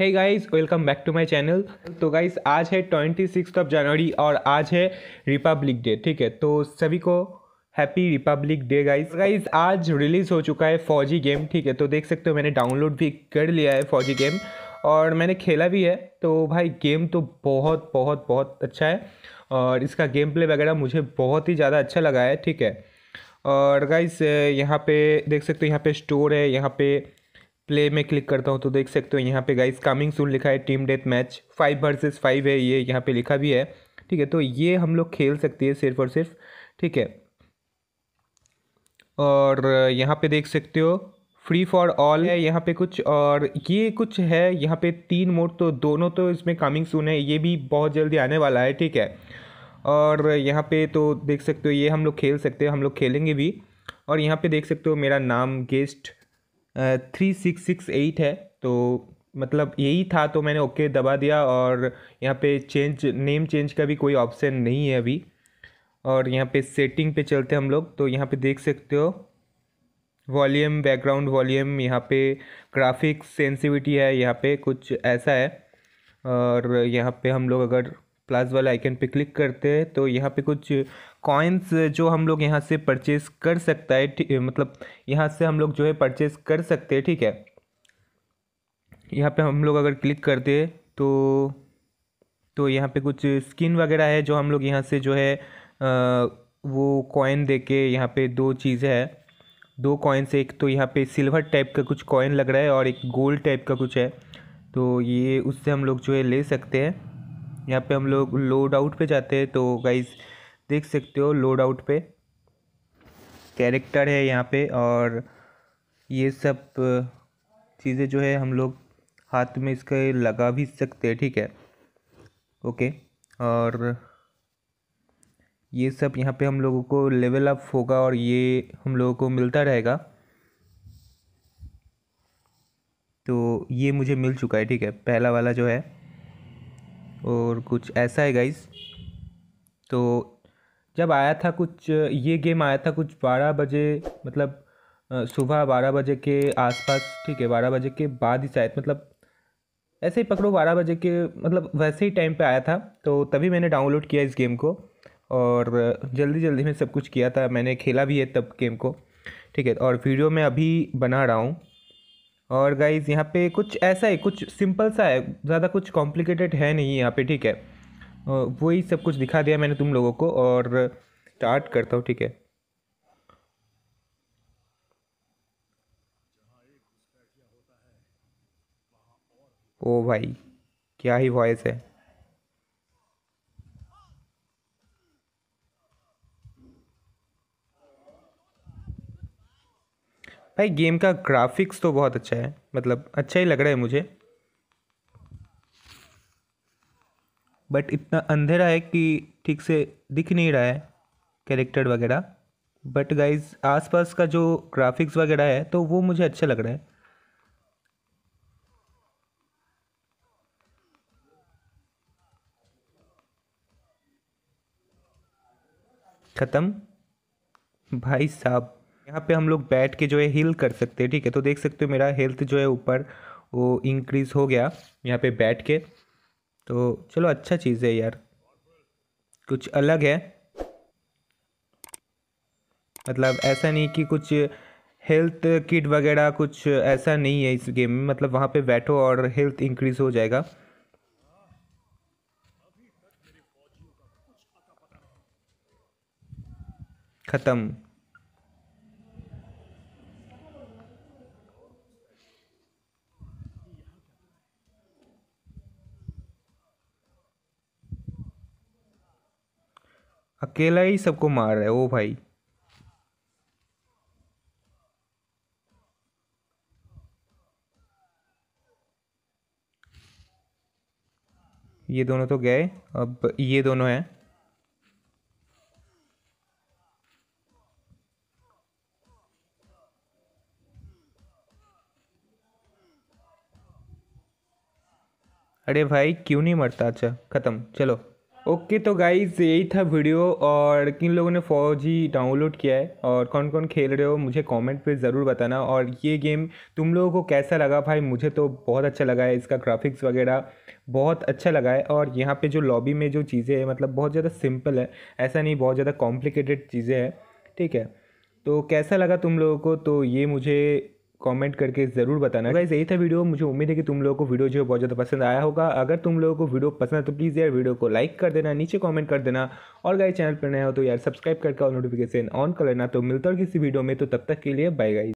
है guys welcome back to my channel तो guys आज है ट्वेंटी सिक्स ऑफ जनवरी और आज है रिपब्लिक डे ठीक है तो सभी को happy republic day guys guys आज रिलीज़ हो चुका है फौजी गेम ठीक है तो देख सकते हो मैंने डाउनलोड भी कर लिया है फौजी गेम और मैंने खेला भी है तो भाई गेम तो बहुत बहुत बहुत अच्छा है और इसका गेम प्ले वगैरह मुझे बहुत ही ज़्यादा अच्छा लगा है ठीक है और गाइस यहाँ पे देख सकते हो यहाँ पे स्टोर है यहाँ पे प्ले में क्लिक करता हूँ तो देख सकते हो यहाँ पे गाइस कमिंग सून लिखा है team death match five versus five है ये यहाँ पे लिखा भी है ठीक है तो ये हम लोग खेल सकते हैं सिर्फ और सिर्फ ठीक है और यहाँ पे देख सकते हो फ्री फॉर ऑल है यहाँ पे कुछ और ये कुछ है यहाँ पे तीन मोड तो दोनों तो इसमें कमिंग सून है ये भी बहुत जल्दी आने वाला है ठीक है और यहाँ पे तो देख सकते हो ये हम लोग खेल सकते हैं हम लोग खेलेंगे भी और यहाँ पे देख सकते हो मेरा नाम guest three six six eight है तो मतलब यही था तो मैंने ओके दबा दिया और यहाँ पे चेंज नेम चेंज का भी कोई ऑप्शन नहीं है अभी और यहाँ पे सेटिंग पे चलते हम लोग तो यहाँ पे देख सकते हो वॉल्यूम बैकग्राउंड वॉल्यूम यहाँ पे ग्राफिक्स सेंसिविटी है यहाँ पे कुछ ऐसा है और यहाँ पे हम लोग अगर प्लस वाले आइकन पे क्लिक करते हैं तो यहाँ पे कुछ कॉइन्स जो हम लोग यहाँ से परचेस कर सकता है मतलब यहाँ से हम लोग जो है परचेस कर सकते हैं ठीक है यहाँ पे हम लोग अगर क्लिक करते हैं तो तो यहाँ पे कुछ स्किन वगैरह है जो हम लोग यहाँ से जो है आ, वो कॉइन दे के यहाँ पर दो चीज़ है दो कॉइन्स एक तो यहाँ पे सिल्वर टाइप का कुछ कॉइन लग रहा है और एक गोल्ड टाइप का कुछ है तो ये उससे हम लोग जो है ले सकते हैं यहाँ पे हम लोग लोड आउट पे जाते हैं तो गाइज देख सकते हो लोड आउट पे कैरेक्टर है यहाँ पे और ये सब चीज़ें जो है हम लोग हाथ में इसके लगा भी सकते हैं ठीक है ओके और ये सब यहाँ पे हम लोगों को लेवल अप होगा और ये हम लोगों को मिलता रहेगा तो ये मुझे मिल चुका है ठीक है पहला वाला जो है और कुछ ऐसा है गाइस तो जब आया था कुछ ये गेम आया था कुछ बारह बजे मतलब सुबह बारह बजे के आसपास ठीक है बारह बजे के बाद ही शायद मतलब ऐसे ही पकड़ो बारह बजे के मतलब वैसे ही टाइम पे आया था तो तभी मैंने डाउनलोड किया इस गेम को और जल्दी जल्दी में सब कुछ किया था मैंने खेला भी है तब गेम को ठीक है और वीडियो मैं अभी बना रहा हूँ और गाइज़ यहाँ पे कुछ ऐसा ही कुछ सिंपल सा है ज़्यादा कुछ कॉम्प्लिकेटेड है नहीं यहाँ पे ठीक है वही सब कुछ दिखा दिया मैंने तुम लोगों को और स्टार्ट करता हूँ ठीक है ओ भाई क्या ही वॉइस है भाई गेम का ग्राफिक्स तो बहुत अच्छा है मतलब अच्छा ही लग रहा है मुझे बट इतना अंधेरा है कि ठीक से दिख नहीं रहा है कैरेक्टर वगैरह बट गाइज आसपास का जो ग्राफिक्स वगैरह है तो वो मुझे अच्छा लग रहा है ख़त्म भाई साहब यहाँ पे हम लोग बैठ के जो है हील कर सकते हैं ठीक है तो देख सकते हो मेरा हेल्थ जो है ऊपर वो इंक्रीज़ हो गया यहाँ पे बैठ के तो चलो अच्छा चीज़ है यार कुछ अलग है मतलब ऐसा नहीं कि कुछ हेल्थ किट वगैरह कुछ ऐसा नहीं है इस गेम में मतलब वहाँ पे बैठो और हेल्थ इंक्रीज़ हो जाएगा ख़त्म अकेला ही सबको मार रहा है ओ भाई ये दोनों तो गए अब ये दोनों हैं अरे भाई क्यों नहीं मरता अच्छा ख़त्म चलो ओके तो गाइज यही था वीडियो और किन लोगों ने फौजी डाउनलोड किया है और कौन कौन खेल रहे हो मुझे कमेंट पे ज़रूर बताना और ये गेम तुम लोगों को कैसा लगा भाई मुझे तो बहुत अच्छा लगा है इसका ग्राफिक्स वगैरह बहुत अच्छा लगा है और यहाँ पे जो लॉबी में जो चीज़ें हैं मतलब बहुत ज़्यादा सिंपल है ऐसा नहीं बहुत ज़्यादा कॉम्प्लिकेटेड चीज़ें हैं ठीक है तो कैसा लगा तुम लोगों को तो ये मुझे कमेंट करके ज़रूर बताना गाइज यही था वीडियो मुझे उम्मीद है कि तुम लोगों को वीडियो जो है बहुत ज़्यादा पसंद आया होगा अगर तुम लोगों को वीडियो पसंद है तो प्लीज़ यार वीडियो को लाइक कर देना नीचे कमेंट कर देना और गाइस चैनल पर नया हो तो यार सब्सक्राइब करके और नोटिफिकेशन ऑन कर लेना तो मिलता है किसी वीडियो में तो तब तक के लिए बाय गाइज